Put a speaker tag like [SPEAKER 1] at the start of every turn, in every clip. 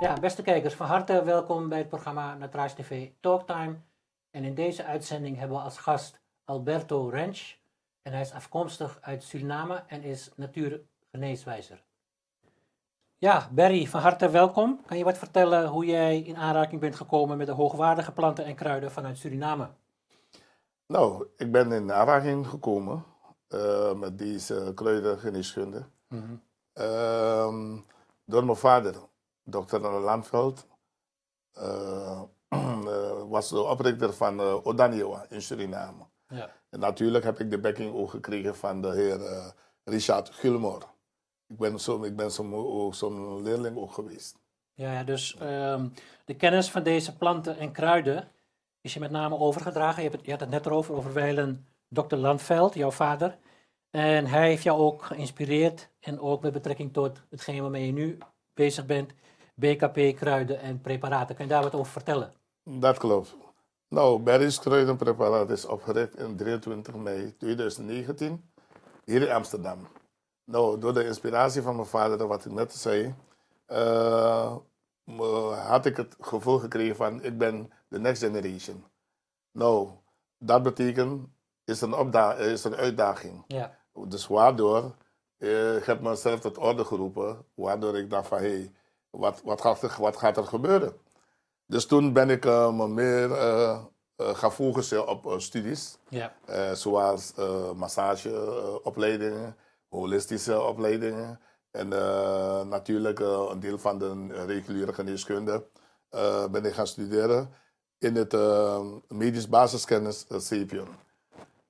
[SPEAKER 1] Ja, beste kijkers, van harte welkom bij het programma Natuurtv TV Talktime. En in deze uitzending hebben we als gast Alberto Rensch. En hij is afkomstig uit Suriname en is natuurgeneeswijzer. Ja, Barry, van harte welkom. Kan je wat vertellen hoe jij in aanraking bent gekomen met de hoogwaardige planten en kruiden vanuit Suriname?
[SPEAKER 2] Nou, ik ben in aanraking gekomen eh, met deze kruidengeneeskunde. Mm door mijn vader dokter Landveld, eh, eh, was de oprichter van uh, in Suriname. Ja. En natuurlijk heb ik de backing ook gekregen van de heer Richard Gilmore. Ik ben zo'n zo, zo leerling ook geweest.
[SPEAKER 1] Ja, dus ehm, de kennis van deze planten en kruiden is je met name overgedragen. Je, hebt het, had het net erover, over wijlen dokter Landveld, jouw vader. En hij heeft jou ook geïnspireerd en ook met betrekking tot hetgeen waarmee je nu bezig bent, BKP, kruiden en preparaten. Kun je daar
[SPEAKER 2] wat over vertellen? Dat klopt. Nou, Berries Kruidenpreparaat is opgericht in 23 mei 2019 hier in Amsterdam. Nou, door de inspiratie van mijn vader, wat ik net zei, eh, eh, had ik het gevoel gekregen van ik ben de next generation. Nou, dat betekent, is een, is een uitdaging. Ja. Dus waardoor, uh, ik heb mezelf tot orde geroepen, waardoor ik dacht van hé, hey, wat, wat, gaat, er, wat gaat gebeuren? Dus toen ben ik eh, me meer eh, eh, gaan focussen op studies. Ja. zoals massageopleidingen, holistische opleidingen. En natuurlijk een deel van de reguliere geneeskunde ben ik gaan studeren in het medisch basiskennis CPM.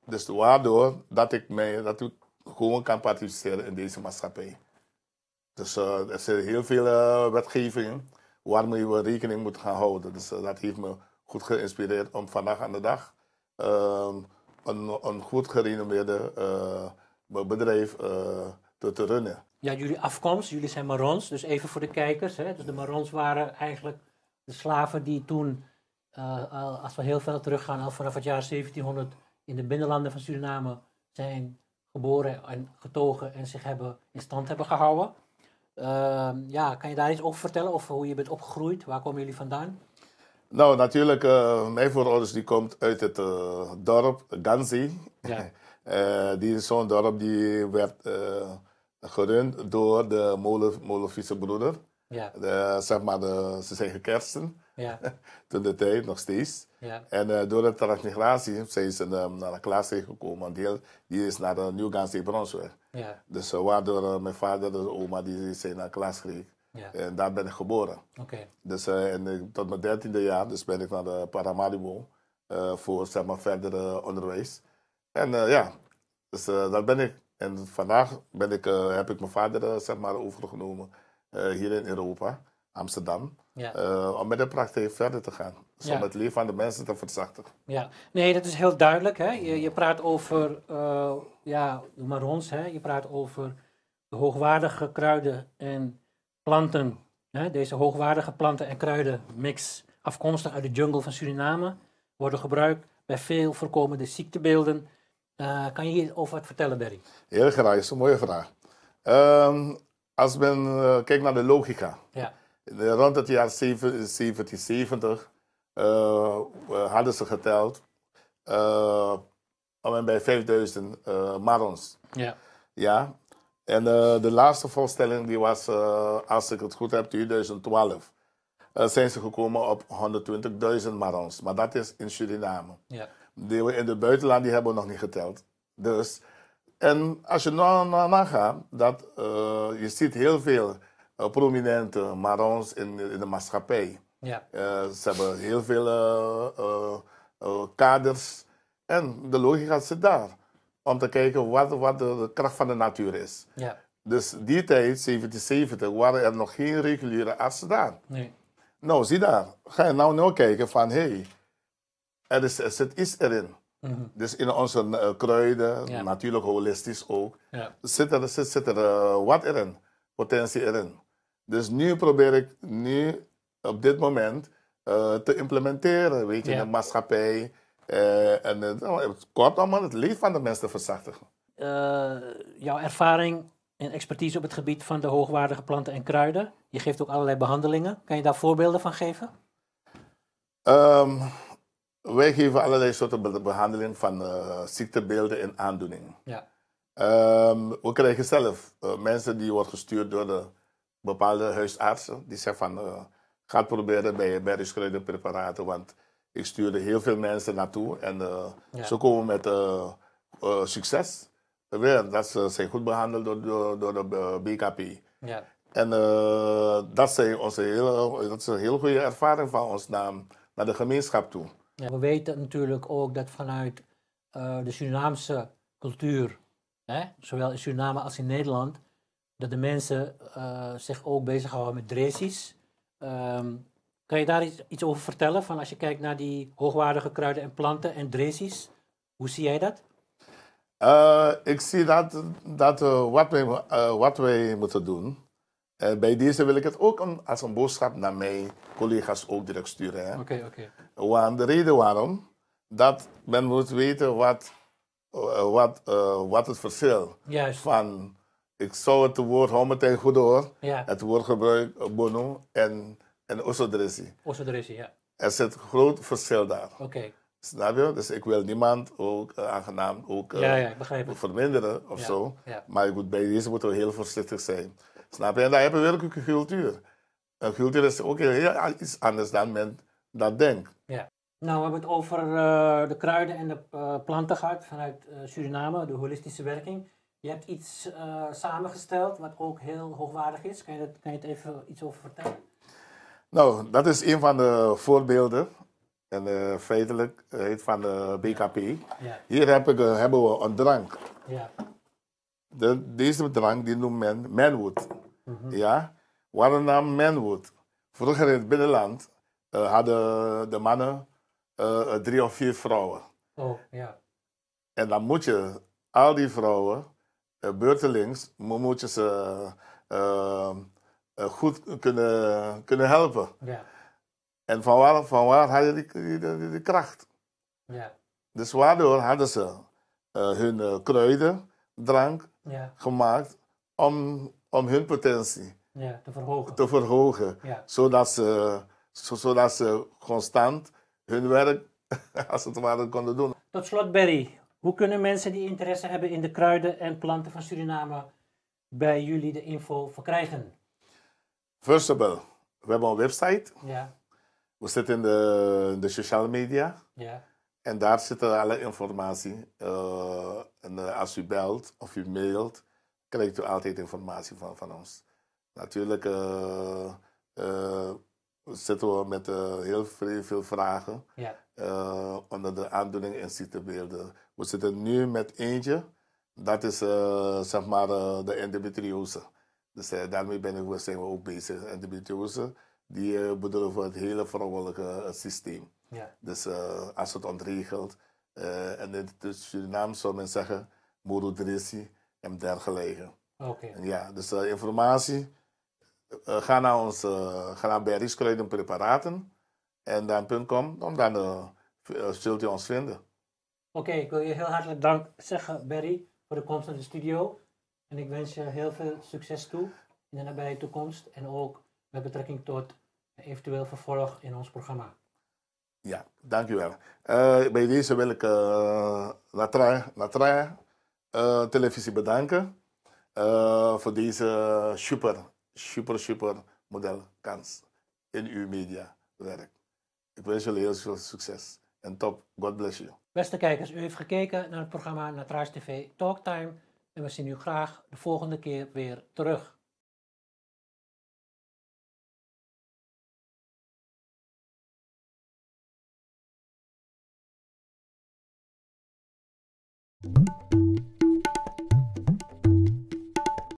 [SPEAKER 2] Dus waardoor dat ik, mij, dat ik gewoon kan participeren in deze maatschappij. Dus eh, er zijn heel veel eh, wetgevingen waar waarmee we rekening moeten gaan houden. Dus eh, dat heeft me goed geïnspireerd om vandaag aan de dag ehm, een, een, goed gerenommeerde bedrijf te, te runnen.
[SPEAKER 1] Ja, jullie afkomst, jullie zijn Marons, dus even voor de kijkers. Hè? Dus de Marons waren eigenlijk de slaven die toen, als we heel ver teruggaan, al vanaf het jaar 1700 in de binnenlanden van Suriname zijn geboren en getogen en zich hebben in stand hebben gehouden. Ehm, ja, kan je daar iets over vertellen? Of hoe je bent opgegroeid? Waar komen jullie vandaan?
[SPEAKER 2] Nou, natuurlijk, uh, mijn voorouders die komt uit het eh, dorp Ganzi. Ja. Eh, die is zo'n dorp die werd gerund door de molen, broeder. Ja. De, zeg maar, de, ze zeggen kersten. Ja. Toen de tijd, nog steeds. Ja. En eh, door de transmigratie zijn ze um, naar de klas gekomen. Want die is naar de eh, Nieuwgaanse Bronsweg. Ja. Dus uh, waardoor mijn vader en oma die zijn naar Klaas kreeg. Ja. En daar ben ik geboren. Dus tot mijn dertiende jaar dus ben ik naar de Paramaribo voor zeg maar, verder onderwijs. En ja, dus daar ben ik. En vandaag ben ik, heb ik mijn vader zeg maar, overgenomen hier in Europa, Amsterdam. Eh, om met de praktijk verder te gaan. zonder het leven van de mensen te verzachten.
[SPEAKER 1] Ja, nee, dat is heel duidelijk. Hè? Je, je praat over, uh, ja, doe maar ons, hè? je praat over de hoogwaardige kruiden en planten. Hè? Deze hoogwaardige planten en kruidenmix, afkomstig uit de jungle van Suriname, worden gebruikt bij veel voorkomende ziektebeelden. Eh, kan je hierover wat vertellen, Berry?
[SPEAKER 2] Heel graag, dat is een mooie vraag. Um, als men kijkt naar de logica. Ja rond het jaar 1770 uh, eh, eh, hadden ze geteld uh, bij 5000 uh, marons. Ja. ja. En eh, de laatste voorstelling die was, als ik het goed heb, 2012. zijn ze gekomen op 120.000 marons. Maar dat is in Suriname. Ja. Die, in het buitenland die hebben we nog niet geteld. Dus, en als je nou nagaat, nou, nou gaat, dat je ziet heel veel eh, prominente eh, marons in, in, de maatschappij. Ja. Eh, ze hebben heel veel kaders. En de logica zit daar. Om te kijken wat, wat de kracht van de natuur is. Ja. Dus die tijd, 1770, waren er nog geen reguliere artsen daar. Nee. Nou, zie daar. Ga je nou, nou kijken van, hé, hey, er, zit iets erin. Mhm. Dus in onze kruiden, natuurlijk holistisch ook, ja. zit er, zit, zit er wat erin, potentie erin. Dus nu probeer ik nu op dit moment eh, te implementeren, weet je, ja. in de maatschappij. Eh, en het, oh, het kort allemaal het leven van de mensen te verzachten.
[SPEAKER 1] Eh, jouw ervaring en expertise op het gebied van de hoogwaardige planten en kruiden. Je geeft ook allerlei behandelingen. Kan je daar voorbeelden van geven?
[SPEAKER 2] Ehm, wij geven allerlei soorten behandelingen van ziektebeelden en aandoeningen. Ja. Um, we krijgen zelf mensen die worden gestuurd door de bepaalde huisartsen die zeggen van uh, ga proberen bij, bij de preparaten, Want ik stuurde heel veel mensen naartoe en uh, ja. ze komen met eh, succes. Weer, dat ze zijn goed behandeld door, door, de BKP. Ja. En dat, zijn onze hele, dat is een heel goede ervaring van ons naar, naar de gemeenschap toe.
[SPEAKER 1] Ja, we weten natuurlijk ook dat vanuit de Surinaamse cultuur, hè, zowel in Suriname als in Nederland, dat de mensen eh, zich ook bezighouden met dressies. Ehm, kan je daar iets, over vertellen? Van als je kijkt naar die hoogwaardige kruiden en planten en dressies, hoe zie jij dat?
[SPEAKER 2] Eh, ik zie dat, dat eh, wat, wij, wat wij moeten doen. bij deze wil ik het ook als een boodschap naar mijn collega's ook direct sturen. Oké, oké. Want de reden waarom, dat men moet weten wat, wat, wat het verschil Juist. van ik zou het woord, hou meteen goed hoor, het woord gebruik bono en, en osodresi. Osodresi, ja. Er zit groot verschil daar. Oké. Snap je? Dus ik wil niemand ook uh, aangenaam ook, eh, verminderen of zo. Maar goed, bij deze moeten we heel voorzichtig zijn. Snap je? En daar hebben we werkelijk een cultuur. Een cultuur is ook heel, iets anders dan men dat denkt.
[SPEAKER 1] Ja. Nou, we hebben het over eh, de kruiden en de planten gehad vanuit Suriname, de holistische werking. Je hebt iets eh, samengesteld wat ook heel hoogwaardig is. Kan je, dat, kan je het even iets over vertellen?
[SPEAKER 2] Nou, dat is een van de voorbeelden. En uh, feitelijk eh, heet van de BKP. Ja. Hier hebben we een drank. Ja. De, deze drank die noemt men manwood. Mhm. Ja? Wat een naam manwood. Vroeger in het binnenland hadden de mannen drie of vier vrouwen.
[SPEAKER 1] Oh, ja.
[SPEAKER 2] En dan moet je al die vrouwen eh, beurtelings moet je ze ehm, eh, goed kunnen, kunnen helpen. Ja. En van waar, van waar hadden die, die, kracht? Ja. Dus waardoor hadden ze eh, hun uh, drank gemaakt om, om hun potentie ja, te verhogen. Te verhogen zodat, ze, zo, zodat ze constant hun werk als het ware konden doen.
[SPEAKER 1] Tot slot, Berry. Hoe kunnen mensen die interesse hebben in de kruiden en planten van Suriname bij jullie de info verkrijgen?
[SPEAKER 2] First of all, we hebben een website. Ja. We zitten in de, de sociale media. Ja. En daar zit alle informatie. Eh, en eh, als u belt of u mailt, krijgt u altijd informatie van, van ons. Natuurlijk eh, zitten we met heel veel, veel vragen ja. onder de aandoening en ziektebeelden. We zitten nu met eentje. Dat is eh, zeg maar eh, de endometriose. Dus eh, daarmee ben ik, zijn we ook bezig. Endometriose, die bedoelen voor het hele vrouwelijke systeem. Ja. Dus als het ontregelt. en in het Surinaam zou men zeggen morodressie en dergelijke. Ja, dus informatie. ga naar ons, ga naar bij Preparaten en dan .com, om dan zult u ons vinden.
[SPEAKER 1] Oké, ik wil je heel hartelijk dank zeggen, Barry, voor de komst naar de studio. En ik wens je heel veel succes toe in de nabije toekomst en ook met betrekking tot eventueel vervolg in ons programma.
[SPEAKER 2] Ja, dankjewel. Uh, bij deze wil ik uh, Televisie bedanken voor deze super, super, super modelkans in uw mediawerk. Ik wens jullie heel veel succes. En top. God bless you.
[SPEAKER 1] Beste kijkers, u heeft gekeken naar het programma Natraas TV Talktime. En we zien u graag de volgende keer weer terug.